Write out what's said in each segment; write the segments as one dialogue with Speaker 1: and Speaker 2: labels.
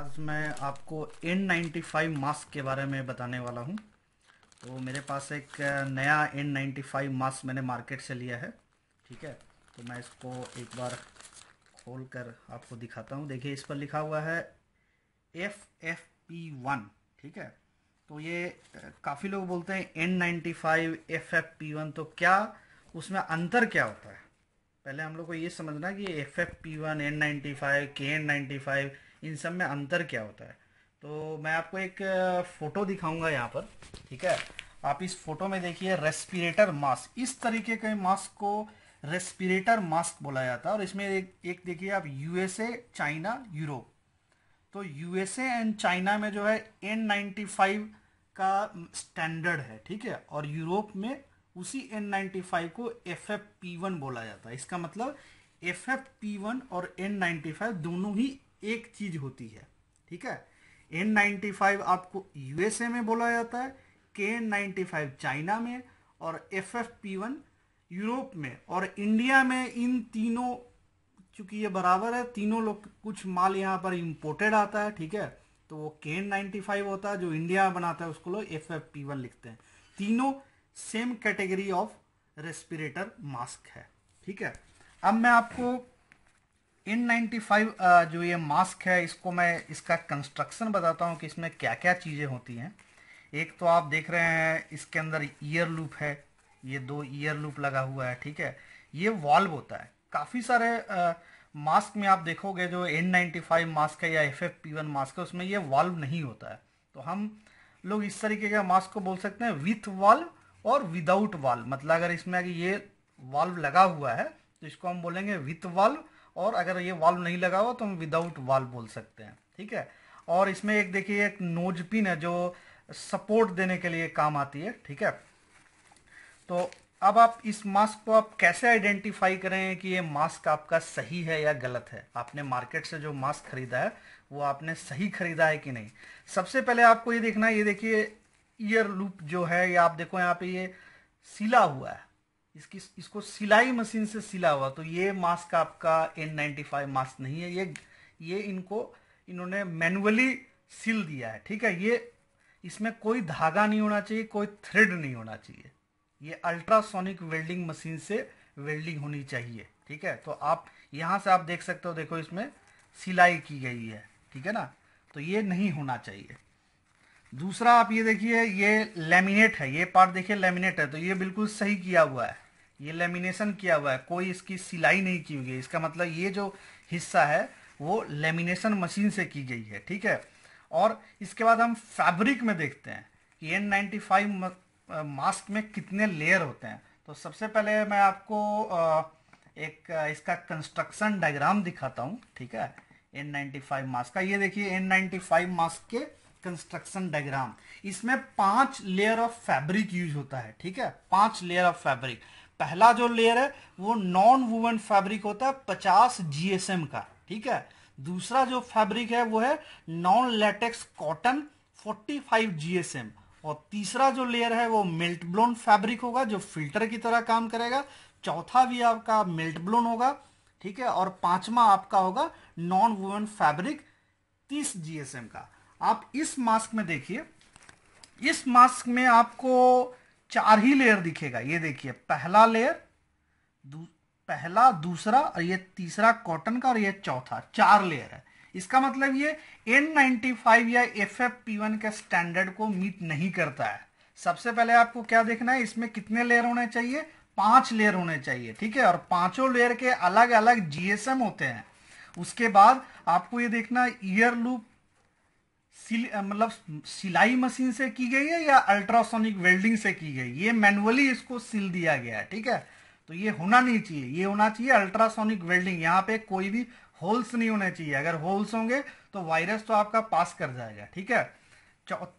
Speaker 1: आज मैं आपको N95 मास्क के बारे में बताने वाला हूँ तो मेरे पास एक नया N95 मास्क मैंने मार्केट से लिया है ठीक है तो मैं इसको एक बार खोल कर आपको दिखाता हूँ देखिए इस पर लिखा हुआ है एफ एफ पी वन ठीक है तो ये काफ़ी लोग बोलते हैं N ninety five F F P one तो क्या उसमें अंतर क्या होता है पहले हम लोग को ये समझना कि F F P one N ninety five के एन नाइन्टी फाइव इन सब में अंतर क्या होता है तो मैं आपको एक फ़ोटो दिखाऊंगा यहाँ पर ठीक है आप इस फोटो में देखिए रेस्पिरेटर मास्क इस तरीके के मास्क को रेस्पिरेटर मास्क बोला जाता है और इसमें एक एक देखिए आप यूएसए चाइना यूरोप तो यूएसए एंड चाइना में जो है एन नाइन्टी फाइव का स्टैंडर्ड है ठीक है और यूरोप में उसी एन नाइन्टी फाइव को एफ एफ पी वन बोला जाता है इसका मतलब एफ एफ पी वन और एन नाइन्टी फाइव दोनों ही एक चीज होती है ठीक है एन नाइन्टी फाइव आपको यूएसए में बोला जाता है के एन नाइन्टी फाइव चाइना में और F F P one Europe में और इंडिया में इन तीनों चूंकि ये बराबर है तीनों लोग कुछ माल यहाँ पर इम्पोर्टेड आता है ठीक है तो वो के एन नाइन्टी फाइव होता है जो इंडिया बनाता है उसको लोग एफ एफ पी वन लिखते हैं तीनों same category of respirator mask है ठीक है अब मैं आपको इन 95 uh, जो ये मास्क है इसको मैं इसका कंस्ट्रक्शन बताता हूँ कि इसमें क्या क्या चीज़ें होती हैं एक तो आप देख रहे हैं इसके अंदर ईयर लूप है ये दो ईयर लूप लगा हुआ है ठीक है ये वॉल्व होता है काफ़ी सारे आ, uh, मास्क में आप देखोगे जो N95 मास्क है या FFP1 मास्क है उसमें ये वॉल्व नहीं होता है तो हम लोग इस तरीके का मास्क को बोल सकते हैं विथ वॉल्व और विदाउट वॉल्व मतलब अगर इसमें अगर ये वॉल्व लगा हुआ है तो इसको हम बोलेंगे विथ वॉल्व और अगर ये वाल्व नहीं लगा हुआ तो हम विदाउट वाल्व बोल सकते हैं ठीक है और इसमें एक देखिए एक नोज पिन है जो सपोर्ट देने के लिए काम आती है ठीक है तो अब आप इस मास्क को आप कैसे आइडेंटिफाई करें कि ये मास्क आपका सही है या गलत है आपने मार्केट से जो मास्क खरीदा है वो आपने सही खरीदा है कि नहीं सबसे पहले आपको ये देखना है ये देखिए ईयर लूप जो है ये आप देखो यहाँ पे ये सिला हुआ है इसकी इसको सिलाई मशीन से सिला हुआ तो ये मास्क आपका एन नाइन्टी फाइव मास्क नहीं है ये ये इनको इन्होंने मैनुअली सिल दिया है ठीक है ये इसमें कोई धागा नहीं होना चाहिए कोई थ्रेड नहीं होना चाहिए ये अल्ट्रासोनिक वेल्डिंग मशीन से वेल्डिंग होनी चाहिए ठीक है तो आप यहाँ से आप देख सकते हो देखो इसमें सिलाई की गई है ठीक है ना तो ये नहीं होना चाहिए दूसरा आप ये देखिए ये लेमिनेट है ये पार्ट देखिए लेमिनेट है तो ये बिल्कुल सही किया हुआ है ये लेमिनेशन किया हुआ है कोई इसकी सिलाई नहीं की हुई है इसका मतलब ये जो हिस्सा है वो लेमिनेशन मशीन से की गई है ठीक है और इसके बाद हम फैब्रिक में देखते हैं कि एन नाइन्टी मास्क में कितने लेयर होते हैं तो सबसे पहले मैं आपको एक इसका कंस्ट्रक्शन डायग्राम दिखाता हूँ ठीक है एन नाइन्टी फाइव मास्क का ये देखिए एन नाइन्टी फाइव मास्क के कंस्ट्रक्शन डायग्राम इसमें पांच लेयर ऑफ फैब्रिक यूज होता है ठीक है पांच लेयर ऑफ फैब्रिक पहला जो लेयर है वो नॉन वुमेन फैब्रिक होता है पचास जीएसएम का ठीक है दूसरा जो फैब्रिक है वो है नॉन लेटेक्स कॉटन 45 जीएसएम और तीसरा जो लेयर है वो मेल्ट ब्लोन फैब्रिक होगा जो फिल्टर की तरह काम करेगा चौथा भी आपका मेल्ट ब्लोन होगा ठीक है और पांचवा आपका होगा नॉन वुमेन फैब्रिक 30 जीएसएम का आप इस मास्क में देखिए इस मास्क में आपको चार ही लेयर दिखेगा ये देखिए पहला लेयर दू, पहला दूसरा और ये तीसरा कॉटन का और ये चौथा चार लेयर है इसका मतलब ये N95 या एफ एफ पी वन के स्टैंडर्ड को मीट नहीं करता है सबसे पहले आपको क्या देखना है इसमें कितने लेयर होने चाहिए पांच लेयर होने चाहिए ठीक है और पांचों लेयर के अलग अलग जीएसएम होते हैं उसके बाद आपको ये देखना ईयर लूप मतलब सिलाई मशीन से की गई है या अल्ट्रासोनिक वेल्डिंग से की गई ये मैनुअली इसको सिल दिया गया है ठीक है तो ये होना नहीं चाहिए ये होना चाहिए अल्ट्रासोनिक वेल्डिंग यहाँ पे कोई भी होल्स नहीं होने चाहिए अगर होल्स होंगे तो वायरस तो आपका पास कर जाएगा ठीक है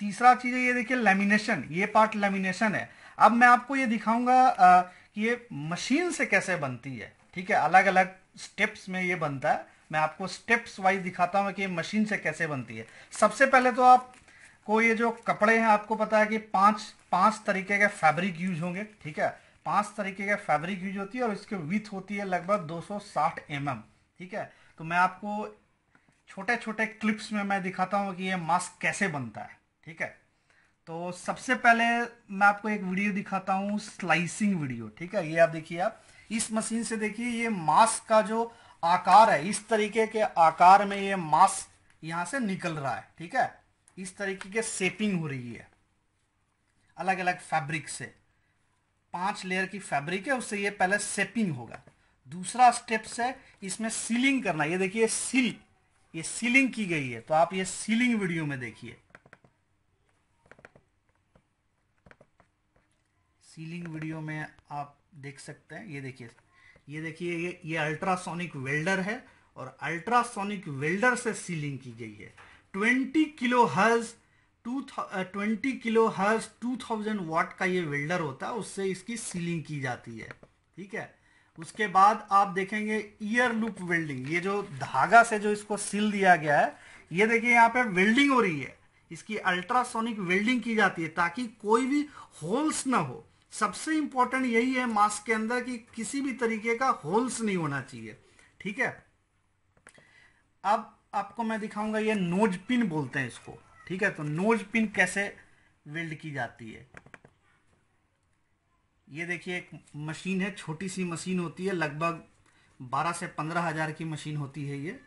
Speaker 1: तीसरा चीज है ये देखिए लेमिनेशन ये पार्ट लेमिनेशन है अब मैं आपको ये दिखाऊंगा कि ये मशीन से कैसे बनती है ठीक है अलग अलग स्टेप्स में ये बनता है मैं आपको स्टेप्स वाइज दिखाता हूँ कि मशीन से कैसे बनती है सबसे पहले तो आप को ये जो कपड़े हैं आपको पता है कि पांच पांच तरीके के फैब्रिक यूज होंगे ठीक है पांच तरीके के फैब्रिक यूज होती है और इसकी विथ होती है लगभग 260 सौ mm, ठीक है तो मैं आपको छोटे छोटे क्लिप्स में मैं दिखाता हूँ कि ये मास्क कैसे बनता है ठीक है तो सबसे पहले मैं आपको एक वीडियो दिखाता हूँ स्लाइसिंग वीडियो ठीक है ये आप देखिए आप इस मशीन से देखिए ये मास्क का जो आकार है इस तरीके के आकार में ये मास यहां से निकल रहा है ठीक है इस तरीके के सेपिंग हो रही है अलग अलग फैब्रिक से पांच लेयर की फैब्रिक है उससे ये पहले सेपिंग होगा दूसरा स्टेप है इसमें सीलिंग करना ये देखिए सील ये सीलिंग की गई है तो आप ये सीलिंग वीडियो में देखिए सीलिंग वीडियो में आप देख सकते हैं ये देखिए ये देखिए ये ये अल्ट्रासोनिक वेल्डर है और अल्ट्रासोनिक वेल्डर से सीलिंग की गई है 20 kilo hertz to twenty kilo hertz 2000 वाट का ये वेल्डर होता है उससे इसकी सीलिंग की जाती है ठीक है उसके बाद आप देखेंगे ईयर लूप वेल्डिंग ये जो धागा से जो इसको सील दिया गया है ये देखिए यहाँ पे वेल्डिंग हो रही है इसकी अल्ट्रासोनिक वेल्डिंग की जाती है ताकि कोई भी होल्स ना हो सबसे इंपॉर्टेंट यही है मास्क के अंदर कि किसी भी तरीके का होल्स नहीं होना चाहिए ठीक है अब आपको मैं दिखाऊंगा ये नोज पिन बोलते हैं इसको ठीक है तो नोज पिन कैसे वेल्ड की जाती है ये देखिए एक मशीन है छोटी सी मशीन होती है लगभग बारह से पंद्रह हज़ार की मशीन होती है ये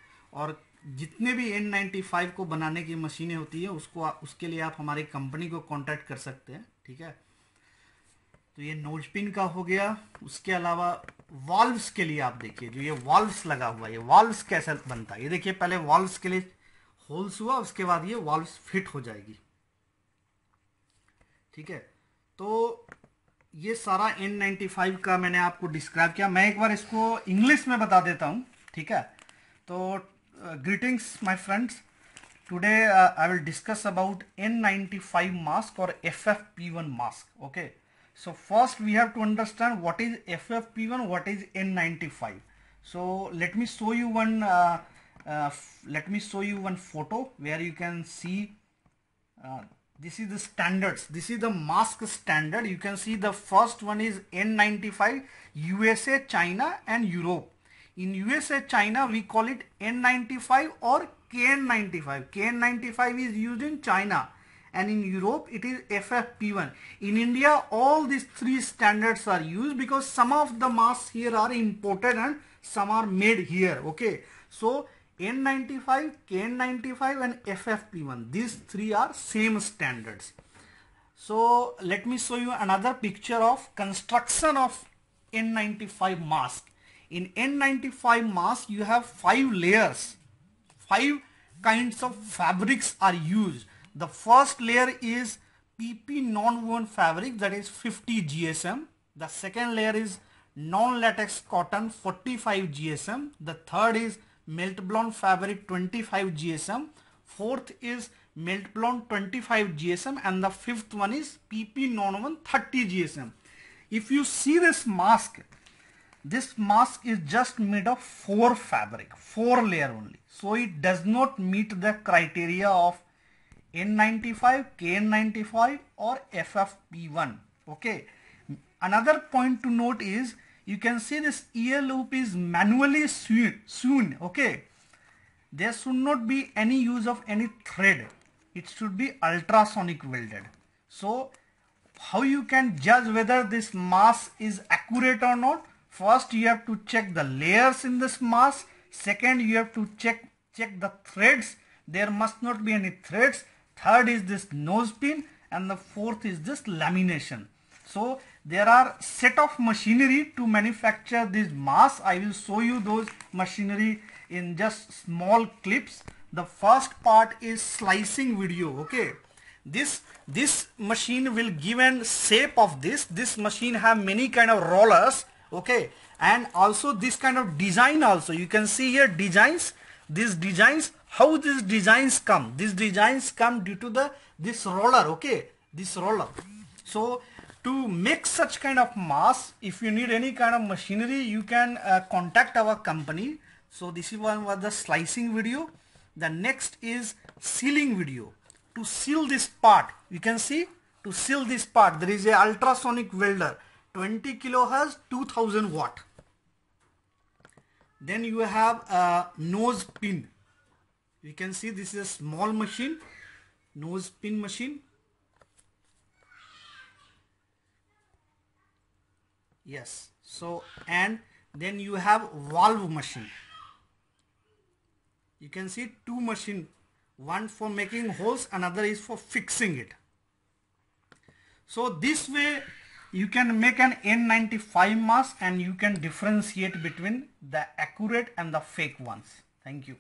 Speaker 1: और जितने भी एन नाइन्टी फाइव को बनाने की मशीनें होती है उसको उसके लिए आप हमारी कंपनी को कांटेक्ट कर सकते हैं ठीक है तो ये नोज पिन का हो गया उसके अलावा वॉल्व्स के लिए आप देखिए जो ये वॉल्व्स लगा हुआ है वॉल्व्स कैसे बनता है ये देखिए पहले वॉल्व्स के लिए होल्स हुआ उसके बाद ये वॉल्व्स फिट हो जाएगी ठीक है तो ये सारा N95 का मैंने आपको डिस्क्राइब किया मैं एक बार इसको इंग्लिश में बता देता हूँ ठीक है तो greetings my friends today I will discuss about N95 mask और F F P one mask okay So first we have to understand what is FFP1, what is N95. So let me show you one, uh, uh, let me show you one photo where you can see uh, this is the standards. This is the mask standard. You can see the first one is N95, USA, China and Europe. In USA, China, we call it N95 or KN95. KN95 is used in China and in Europe it is FFP1. In India all these three standards are used because some of the masks here are imported and some are made here okay. So N95, KN95 and FFP1 these three are same standards. So let me show you another picture of construction of N95 mask. In N95 mask you have five layers, five kinds of fabrics are used the first layer is PP non-woven fabric that is 50 GSM. The second layer is non-latex cotton 45 GSM. The third is melt blown fabric 25 GSM. Fourth is melt blown 25 GSM and the fifth one is PP non-woven 30 GSM. If you see this mask, this mask is just made of four fabric, four layer only. So it does not meet the criteria of N95, KN95 or FFP1. Okay. Another point to note is you can see this ear loop is manually sewn, Okay. There should not be any use of any thread. It should be ultrasonic welded. So how you can judge whether this mass is accurate or not? First you have to check the layers in this mass. Second you have to check check the threads. There must not be any threads third is this nose pin and the fourth is this lamination. So there are set of machinery to manufacture this mask. I will show you those machinery in just small clips. The first part is slicing video. Okay. This, this machine will give an shape of this. This machine have many kind of rollers. Okay. And also this kind of design also. You can see here designs. These designs how these designs come these designs come due to the this roller okay this roller so to make such kind of mass if you need any kind of machinery you can uh, contact our company so this one was the slicing video the next is sealing video to seal this part you can see to seal this part there is a ultrasonic welder 20 kilohertz 2000 watt then you have a nose pin you can see this is a small machine nose pin machine yes so and then you have valve machine you can see two machine one for making holes another is for fixing it so this way you can make an N95 mask and you can differentiate between the accurate and the fake ones thank you